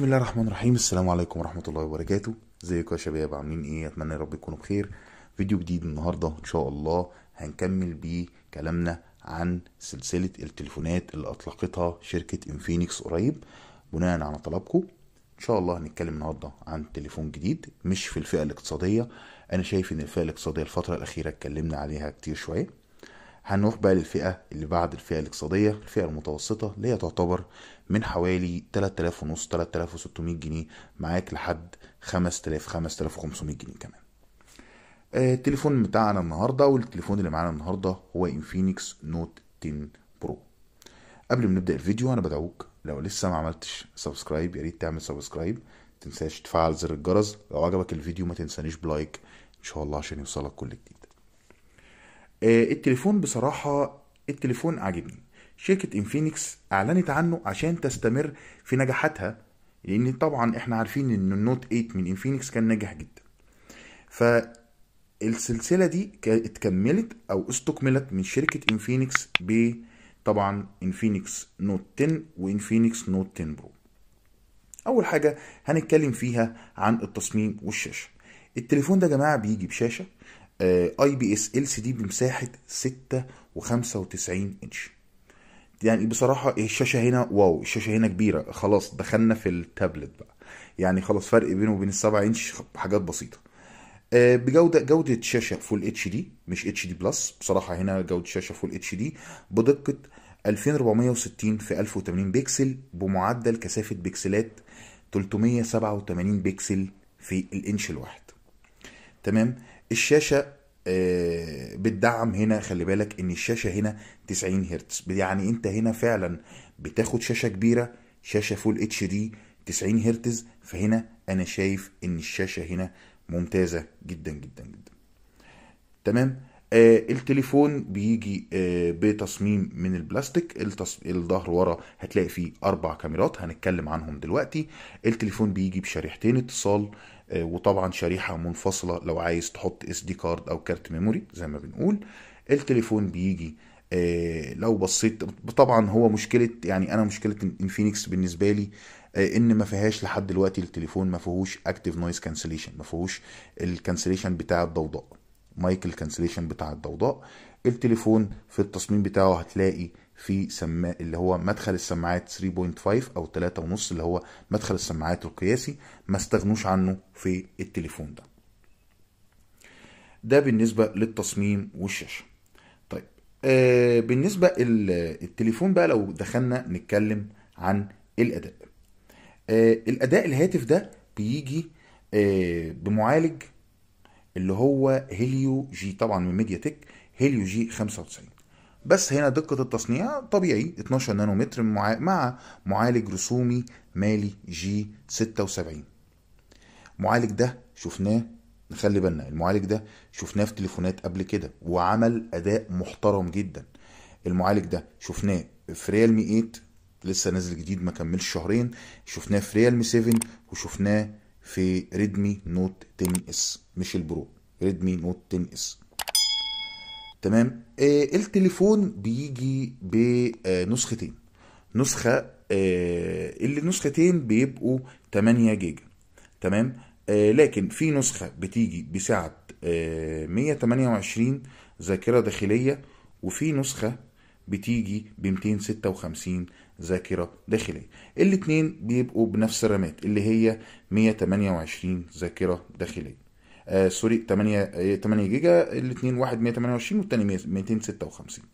بسم الله الرحمن الرحيم السلام عليكم ورحمه الله وبركاته ازيكم يا شباب عاملين ايه اتمنى يا رب تكونوا بخير فيديو جديد النهارده ان شاء الله هنكمل بيه كلامنا عن سلسله التليفونات اللي اطلقتها شركه انفينكس قريب بناء على طلبكم ان شاء الله هنتكلم النهارده عن تليفون جديد مش في الفئه الاقتصاديه انا شايف ان الفئه الاقتصاديه الفتره الاخيره اتكلمنا عليها كتير شويه هنروح بقى للفئة اللي بعد الفئة الاقتصادية الفئة المتوسطة اللي هي تعتبر من حوالي 3000 ونص 3600 جنيه معاك لحد 5000 5500 جنيه كمان آه، التليفون بتاعنا النهارده والتليفون اللي معانا النهارده هو انفينكس نوت 10 برو قبل ما نبدا الفيديو انا بدعوك لو لسه ما عملتش سبسكرايب يا ريت تعمل سبسكرايب تنساش تفعل زر الجرس لو عجبك الفيديو ما تنسانيش بلايك ان شاء الله عشان يوصلك كل جديد آه، التليفون بصراحة التليفون عاجبني شركة انفينكس اعلنت عنه عشان تستمر في نجاحاتها لان طبعا احنا عارفين ان النوت 8 من انفينكس كان ناجح جدا فالسلسلة دي اتكملت او استكملت من شركة انفينكس ب طبعا انفينكس نوت 10 وانفينكس نوت 10 برو اول حاجة هنتكلم فيها عن التصميم والشاشة التليفون ده يا جماعة بيجي بشاشة اي بي اس ال سي دي بمساحه و95 انش يعني بصراحه الشاشه هنا واو الشاشه هنا كبيره خلاص دخلنا في التابلت بقى يعني خلاص فرق بينه وبين ال7 انش حاجات بسيطه آه، بجوده جوده شاشه فول اتش دي مش اتش دي بلس بصراحه هنا جوده شاشه فول اتش دي بدقه 2460 في 1080 بكسل بمعدل كثافه بكسلات 387 بكسل في الانش الواحد تمام الشاشه آه، بتدعم هنا خلي بالك ان الشاشه هنا 90 هرتز يعني انت هنا فعلا بتاخد شاشه كبيره شاشه فول اتش دي 90 هرتز فهنا انا شايف ان الشاشه هنا ممتازه جدا جدا جدا تمام آه، التليفون بيجي آه، بتصميم من البلاستيك الظهر ورا هتلاقي فيه اربع كاميرات هنتكلم عنهم دلوقتي التليفون بيجي بشريحتين اتصال آه، وطبعا شريحه منفصله لو عايز تحط اس دي كارد او كارت ميموري زي ما بنقول التليفون بيجي لو بصيت طبعا هو مشكله يعني انا مشكله انفينكس بالنسبه لي ان ما فيهاش لحد دلوقتي التليفون ما فيهوش اكتيف نويز كانسليشن ما فيهوش الكانسليشن بتاع الضوضاء مايكل كانسليشن بتاع الضوضاء التليفون في التصميم بتاعه هتلاقي في سما اللي هو مدخل السماعات 3.5 او 3.5 اللي هو مدخل السماعات القياسي ما استغنوش عنه في التليفون ده ده بالنسبه للتصميم والشاشه طيب آه بالنسبه التليفون بقى لو دخلنا نتكلم عن الاداء آه الاداء الهاتف ده بيجي آه بمعالج اللي هو هيليو جي طبعا من ميديا تك هيليو جي 95 بس هنا دقة التصنيع طبيعي 12 نانومتر مع معالج رسومي مالي جي 76 المعالج ده شفناه نخلي بالنا المعالج ده شفناه في تليفونات قبل كده وعمل اداء محترم جدا المعالج ده شفناه في ريالمي 8 لسه نازل جديد ما كملش شهرين شفناه في ريالمي 7 وشفناه في ريدمي نوت 10 اس مش البرو ريدمي نوت 10 اس تمام آه التليفون بيجي بنسختين آه، نسخه آه اللي نسختين بيبقوا 8 جيجا تمام آه لكن في نسخه بتيجي بسعه آه 128 ذاكره داخليه وفي نسخه بتيجي ب 256 ذاكرة داخلية الاثنين بيبقوا بنفس الرامات اللي هي 128 ذاكرة داخلية آه سوري 8 8 آه، جيجا الاثنين واحد 128 والثاني 256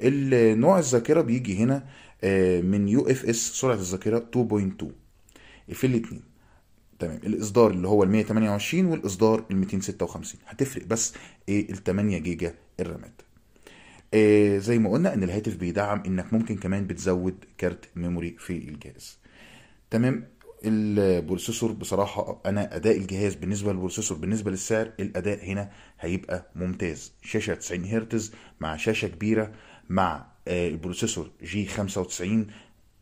النوع الذاكرة بيجي هنا آه من يو اف اس سرعة الذاكرة 2.2 في الاثنين تمام الاصدار اللي هو ال 128 والاصدار ال 256 هتفرق بس ايه ال 8 جيجا الرامات آه زي ما قلنا ان الهاتف بيدعم انك ممكن كمان بتزود كارت ميموري في الجهاز تمام البروسيسور بصراحة أنا أداء الجهاز بالنسبة للبروسيسور بالنسبة للسعر الأداء هنا هيبقى ممتاز شاشة 90 هرتز مع شاشة كبيرة مع آه، البروسيسور جي 95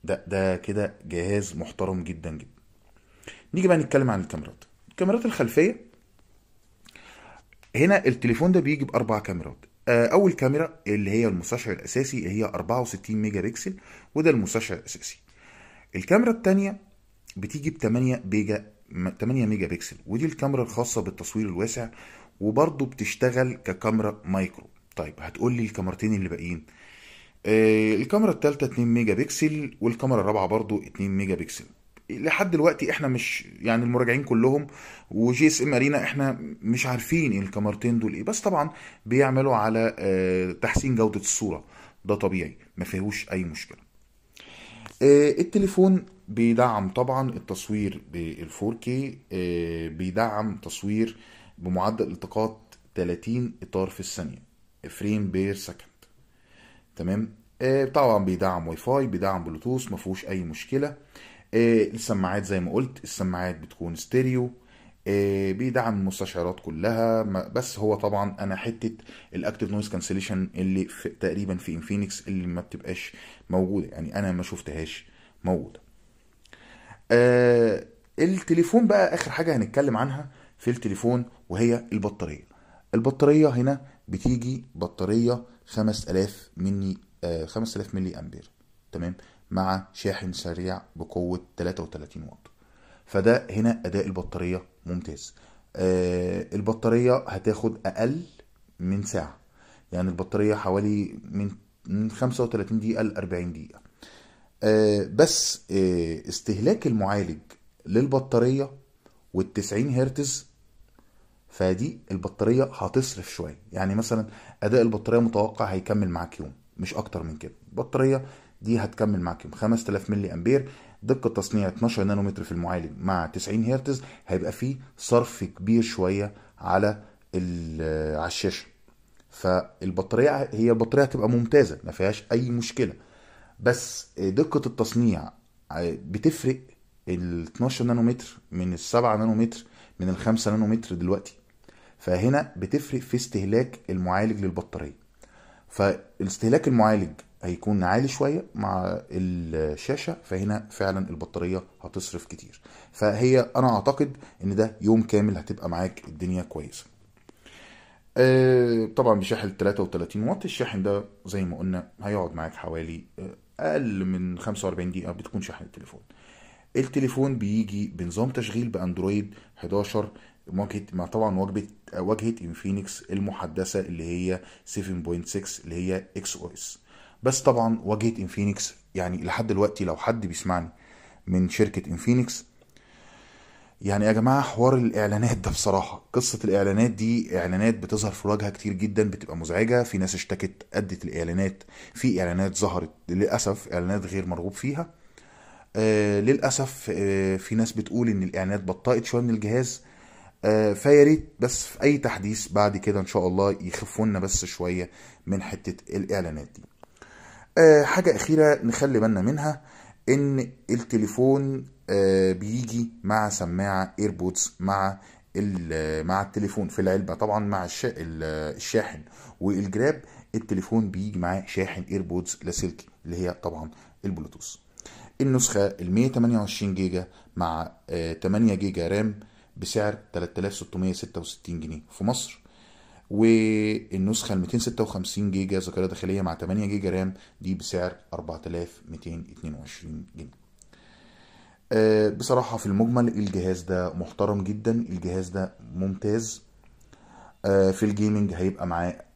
ده ده كده جهاز محترم جدا جدا نيجي بقى نتكلم عن الكاميرات الكاميرات الخلفية هنا التليفون ده بيجي بأربع كاميرات آه، اول كاميرا اللي هي المستشعر الاساسي هي 64 ميجا بكسل وده المستشعر الاساسي الكاميرا الثانيه بتيجي ب 8 بيجا 8 ميجا بكسل ودي الكاميرا الخاصه بالتصوير الواسع وبرضه بتشتغل ككاميرا مايكرو طيب هتقول لي الكاميرتين اللي باقيين آه، الكاميرا الثالثه 2 ميجا بكسل والكاميرا الرابعه برضه 2 ميجا بكسل لحد دلوقتي احنا مش يعني المراجعين كلهم وجي اس ام ارينا احنا مش عارفين الكاميرتين دول ايه بس طبعا بيعملوا على آه، تحسين جوده الصوره ده طبيعي ما فيهوش اي مشكله آه، التليفون بيدعم طبعا التصوير بال 4K آه، بيدعم تصوير بمعدل التقاط 30 اطار في الثانيه فريم بير سكند تمام طبعا بيدعم واي فاي بيدعم بلوتوث ما فيهوش اي مشكله إيه، السماعات زي ما قلت السماعات بتكون ستيريو إيه، بيدعم المستشعرات كلها بس هو طبعا انا حته الاكتف نويز كانسليشن اللي في تقريبا في انفينكس اللي ما بتبقاش موجوده يعني انا ما شفتهاش موجوده إيه، التليفون بقى اخر حاجه هنتكلم عنها في التليفون وهي البطاريه البطاريه هنا بتيجي بطاريه 5000 مني 5000 ملي امبير تمام مع شاحن سريع بقوة 33 واط فده هنا اداء البطارية ممتاز آه البطارية هتاخد اقل من ساعة يعني البطارية حوالي من 35 دقيقة ل 40 دقيقة آه بس آه استهلاك المعالج للبطارية وال 90 هرتز فدي البطارية هتصرف شوية يعني مثلا اداء البطارية متوقع هيكمل معاك يوم مش اكتر من كده البطارية دي هتكمل معاكم 5000 ملي امبير دقة تصنيع 12 نانومتر في المعالج مع 90 هرتز هيبقى فيه صرف كبير شوية على على الشاشة فالبطارية هي البطارية هتبقى ممتازة ما فيهاش أي مشكلة بس دقة التصنيع بتفرق ال 12 نانومتر من ال 7 نانومتر من ال 5 نانومتر دلوقتي فهنا بتفرق في استهلاك المعالج للبطارية فاستهلاك المعالج هيكون عالي شويه مع الشاشه فهنا فعلا البطاريه هتصرف كتير فهي انا اعتقد ان ده يوم كامل هتبقى معاك الدنيا كويسه آه، طبعا بشاحن 33 واط الشاحن ده زي ما قلنا هيقعد معاك حوالي آه، اقل من 45 دقيقه بتكون شاحن التليفون التليفون بيجي بنظام تشغيل باندرويد 11 مع طبعا واجهه واجهه انفينكس المحدثه اللي هي 7.6 اللي هي اكس او اس بس طبعا واجهه انفينكس يعني لحد دلوقتي لو حد بيسمعني من شركه انفينكس يعني يا جماعه حوار الاعلانات ده بصراحه قصه الاعلانات دي اعلانات بتظهر في الواجهه كتير جدا بتبقى مزعجه في ناس اشتكت ادت الاعلانات في اعلانات ظهرت للاسف اعلانات غير مرغوب فيها آه للاسف آه في ناس بتقول ان الاعلانات بطأت شويه من الجهاز آه فيا ريت بس في اي تحديث بعد كده ان شاء الله يخفونا بس شويه من حته الاعلانات دي آه، حاجة أخيرة نخلي بالنا منها إن التليفون آه، بيجي مع سماعة ايربودز مع آه، مع التليفون في العلبة طبعا مع الشاحن والجراب التليفون بيجي معاه شاحن ايربودز لاسلكي اللي هي طبعا البلوتوث النسخة ال 128 جيجا مع 8 جيجا رام بسعر 3666 جنيه في مصر والنسخة ال 256 جيجا ذاكرة داخلية مع 8 جيجا رام دي بسعر 4222 جنيه آه، بصراحة في المجمل الجهاز ده محترم جدا الجهاز ده ممتاز آه، في الجيمنج هيبقى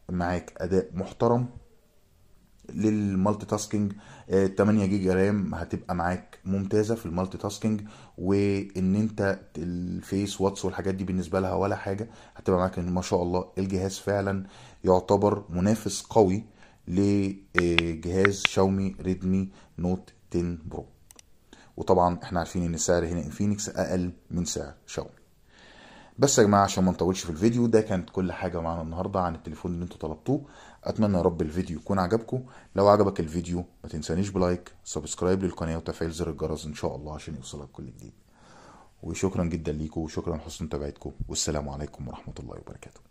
معاك اداء محترم للمالتي تاسكينج 8 آه، جيجا رام هتبقى معاك ممتازه في المالتي تاسكينج وان انت الفيس واتس والحاجات دي بالنسبه لها ولا حاجه هتبقى معاك ما شاء الله الجهاز فعلا يعتبر منافس قوي لجهاز آه، شاومي ريدمي نوت 10 برو وطبعا احنا عارفين ان السعر هنا انفينكس اقل من سعر شاومي بس يا جماعه عشان ما نطولش في الفيديو ده كانت كل حاجه معانا النهارده عن التليفون اللي انتوا طلبتوه اتمنى يا رب الفيديو يكون عجبكم لو عجبك الفيديو ما تنسانيش بلايك سبسكرايب للقناه وتفعيل زر الجرس ان شاء الله عشان يوصلك كل جديد وشكرا جدا ليكم وشكرا لحسن متابعتكم والسلام عليكم ورحمه الله وبركاته